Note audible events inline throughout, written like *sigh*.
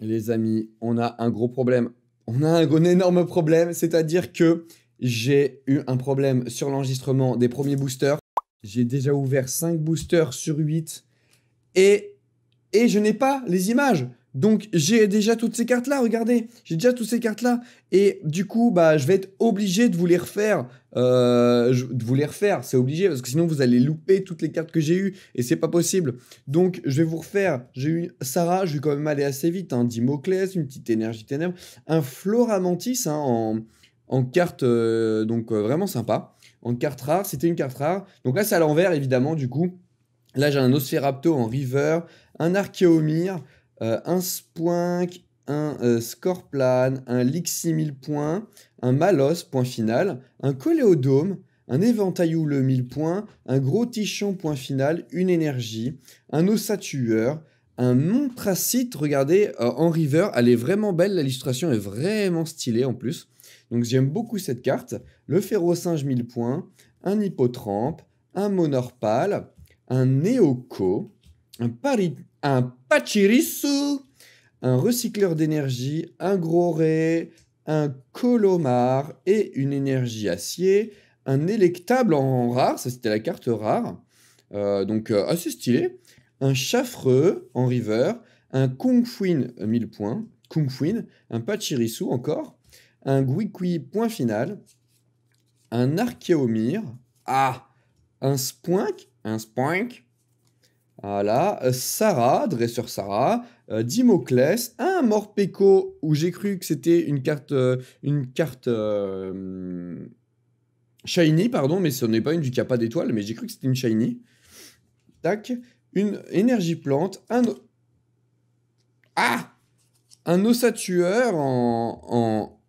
les amis, on a un gros problème. On a un, énorme problème, c'est-à-dire que j'ai eu un problème sur l'enregistrement des premiers boosters. J'ai déjà ouvert 5 boosters sur 8 et, et je n'ai pas les images. Donc j'ai déjà toutes ces cartes là, regardez, j'ai déjà toutes ces cartes là, et du coup bah je vais être obligé de vous les refaire, euh, de vous les refaire, c'est obligé parce que sinon vous allez louper toutes les cartes que j'ai eues et c'est pas possible. Donc je vais vous refaire, j'ai eu Sarah, je vais quand même aller assez vite, hein, Dimoclès, une petite énergie ténèbre, un Floramantis hein, en, en carte euh, donc euh, vraiment sympa, en carte rare, c'était une carte rare. Donc là c'est à l'envers évidemment du coup. Là j'ai un Osferapto en river, un Archéomir. Euh, un Spoink, un euh, Scorplan, un Lixi 1000 points, un Malos, point final, un Coléodome, un éventail le 1000 points, un gros tichon point final, une énergie, un ossatueur, un montracite, regardez, euh, en river, elle est vraiment belle, l'illustration est vraiment stylée en plus. Donc j'aime beaucoup cette carte. Le singe 1000 points, un hippotrampe, un monorpale, un Neoco, un Parit un pachirisu, un recycleur d'énergie, un gros ré, un colomar et une énergie acier, un électable en rare, ça c'était la carte rare, euh, donc euh, assez stylé, un chaffreux en river, un kung fuin 1000 euh, points, kung un pachirisu encore, un guiqui point final, un archéomir, ah, un spoink, un spoink, voilà, euh, Sarah, dresseur Sarah, euh, Dimoclès, un Morpeko où j'ai cru que c'était une carte, euh, une carte shiny, pardon, mais ce n'est pas une du capa d'étoile, mais j'ai cru que c'était une shiny. Tac, une énergie plante, un... Ah Un ossatueur en, en,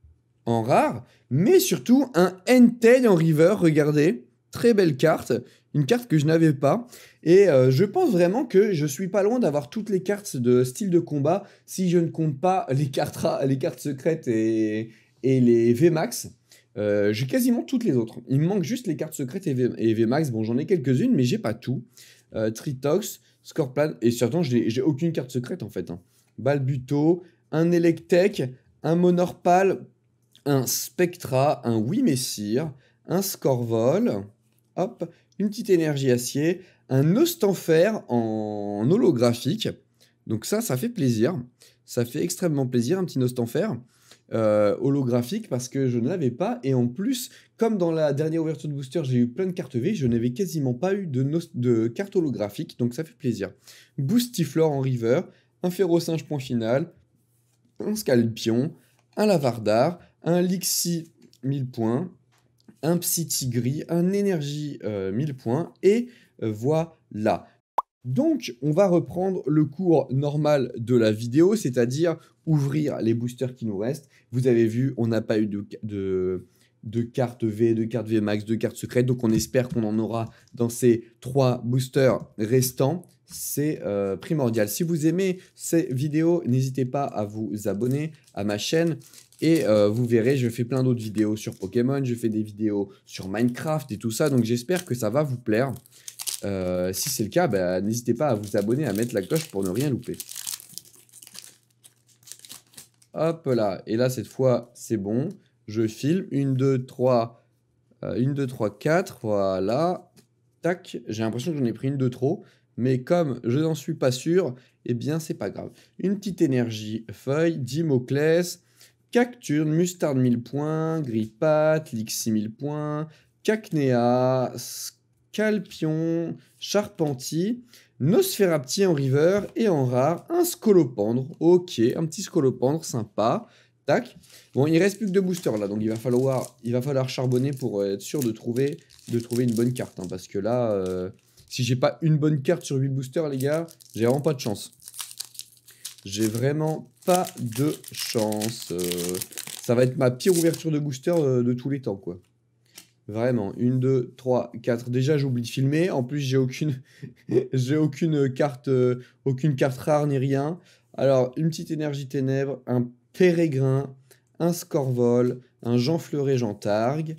en rare, mais surtout un Entei en river, regardez très belle carte, une carte que je n'avais pas. Et euh, je pense vraiment que je suis pas loin d'avoir toutes les cartes de style de combat, si je ne compte pas *laughs* les cartes, les cartes secrètes et, et les VMAX. Euh, j'ai quasiment toutes les autres. Il me manque juste les cartes secrètes et, v et VMAX. Bon, j'en ai quelques-unes, mais j'ai pas tout. Euh, Tritox, Scorplan, et surtout, j'ai aucune carte secrète en fait. Hein. Balbuto, un Electek, un Monorpal, un Spectra, un Wimessir, un Scorvol, une petite énergie acier, un ostenfer en holographique. Donc ça, ça fait plaisir. Ça fait extrêmement plaisir, un petit ostenfer. Euh, holographique parce que je ne l'avais pas et en plus comme dans la dernière ouverture de booster j'ai eu plein de cartes V je n'avais quasiment pas eu de, cartes holographiques donc ça fait plaisir Boostiflore en river un ferro-singe point final un Scalpion un Lavardar un Lixi 1000 points un Psy tigri, un énergie 1000 euh, points, et euh, voilà. Donc, on va reprendre le cours normal de la vidéo, c'est-à-dire ouvrir les boosters qui nous restent. Vous avez vu, on n'a pas eu de, de de cartes V, de cartes VMAX, de cartes secrètes. Donc on espère qu'on en aura dans ces trois boosters restants. C'est euh, primordial. Si vous aimez ces vidéos, n'hésitez pas à vous abonner à ma chaîne. Et euh, vous verrez, je fais plein d'autres vidéos sur Pokémon, je fais des vidéos sur Minecraft et tout ça. Donc j'espère que ça va vous plaire. Euh, si c'est le cas, bah, n'hésitez pas à vous abonner, à mettre la cloche pour ne rien louper. Hop là, et là cette fois c'est bon. Je filme. une deux trois euh, une deux trois 4. Voilà. Tac. J'ai l'impression que j'en ai pris une de trop. Mais comme je n'en suis pas sûr, eh bien, c'est pas grave. Une petite énergie feuille, Dimoclès, Cacturne, Mustard 1000 points, Gripat, Lix 6000 points, Cacnea, Scalpion, Charpentier, Nosferapti en river et en rare, un scolopendre. Ok, un petit scolopendre sympa. Bon, il reste plus que deux boosters là, donc il va falloir, il va falloir charbonner pour euh, être sûr de trouver, de trouver une bonne carte. Hein, parce que là, euh, si j'ai pas une bonne carte sur 8 boosters, les gars, j'ai vraiment pas de chance. J'ai vraiment pas de chance. Euh, ça va être ma pire ouverture de booster de tous les temps, quoi. Vraiment, une deux trois quatre Déjà, j'oublie de filmer. En plus, j'ai aucune, *laughs* j'ai aucune carte, aucune carte rare ni rien. Alors, une petite énergie ténèbres, un Pérégrin, un Scorvol, un Jean fleuré Jean Targue,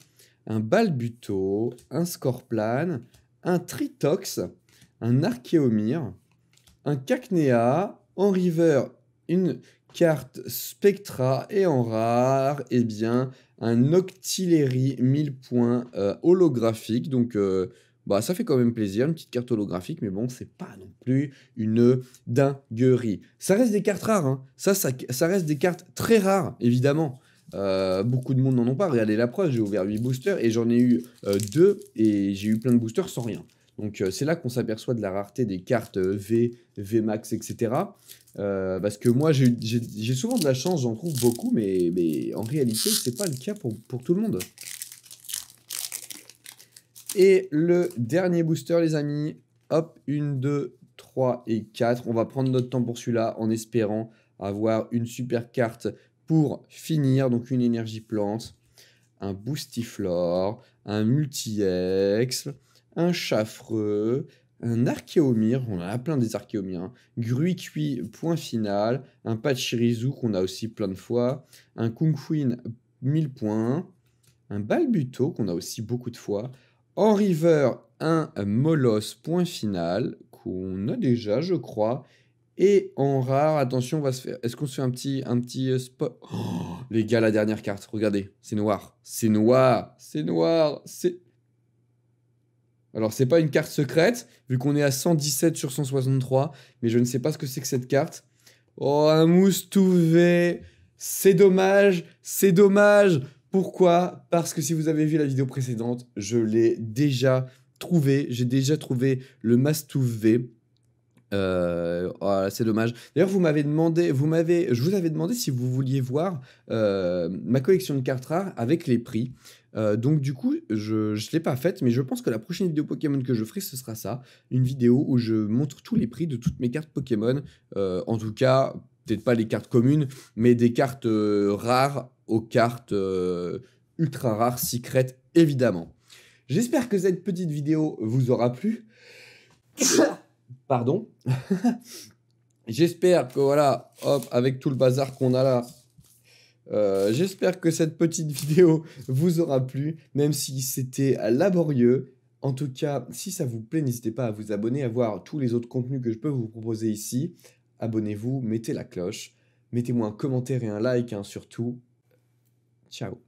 un Balbuto, un Scorplane, un Tritox, un Archéomir, un Cacnea, en river une carte Spectra et en rare, eh bien, un Octillery 1000 points holographiques, euh, holographique, donc euh, bah ça fait quand même plaisir, une petite carte holographique, mais bon, c'est pas non plus une dinguerie. Ça reste des cartes rares, hein. ça, ça, reste des cartes très rares, évidemment. Euh, beaucoup de monde n'en ont pas. Regardez la preuve, j'ai ouvert 8 boosters et j'en ai eu euh, deux 2 et j'ai eu plein de boosters sans rien. Donc euh, c'est là qu'on s'aperçoit de la rareté des cartes V, Vmax, etc. parce que moi j'ai souvent de la chance, j'en trouve beaucoup, mais, en réalité c'est pas le cas pour tout le monde. Et le dernier booster, les amis. Hop, une, deux, 3 et 4. On va prendre notre temps pour celui-là en espérant avoir une super carte pour finir. Donc une énergie plante, un boostiflore, un multi-ex, un chaffreux, un archéomir. On en a plein des archéomiens. Hein. cuit, point final. Un pachirizu qu'on a aussi plein de fois. Un kung 1000 points. Un balbuto qu'on a aussi beaucoup de fois en river un molos. point final qu'on a déjà, je crois. Et en rare, attention, on va se faire. Est-ce qu'on se fait un petit, un petit euh, spot oh, Les gars, la dernière carte, regardez, c'est noir, c'est noir, c'est noir, c'est. Alors, c'est pas une carte secrète, vu qu'on est à 117 sur 163, mais je ne sais pas ce que c'est que cette carte. Oh, un mousse tout C'est dommage, c'est dommage pourquoi Parce que si vous avez vu la vidéo précédente, je l'ai déjà trouvé. J'ai déjà trouvé le Mastouf V. Euh, oh, c'est dommage. D'ailleurs, vous m'avez demandé, vous m'avez, je vous avais demandé si vous vouliez voir euh, ma collection de cartes rares avec les prix. Euh, donc du coup, je ne l'ai pas faite, mais je pense que la prochaine vidéo Pokémon que je ferai, ce sera ça, une vidéo où je montre tous les prix de toutes mes cartes Pokémon. en tout cas, peut-être pas les cartes communes, mais des cartes rares aux cartes euh, ultra rares, secrètes, évidemment. J'espère que cette petite vidéo vous aura plu. Pardon. *laughs* J'espère que voilà, hop, avec tout le bazar qu'on a là, euh, j'espère que cette petite vidéo vous aura plu, même si c'était laborieux. En tout cas, si ça vous plaît, n'hésitez pas à vous abonner, à voir tous les autres contenus que je peux vous proposer ici. Abonnez-vous, mettez la cloche, mettez-moi un commentaire et un like hein, surtout. Ciao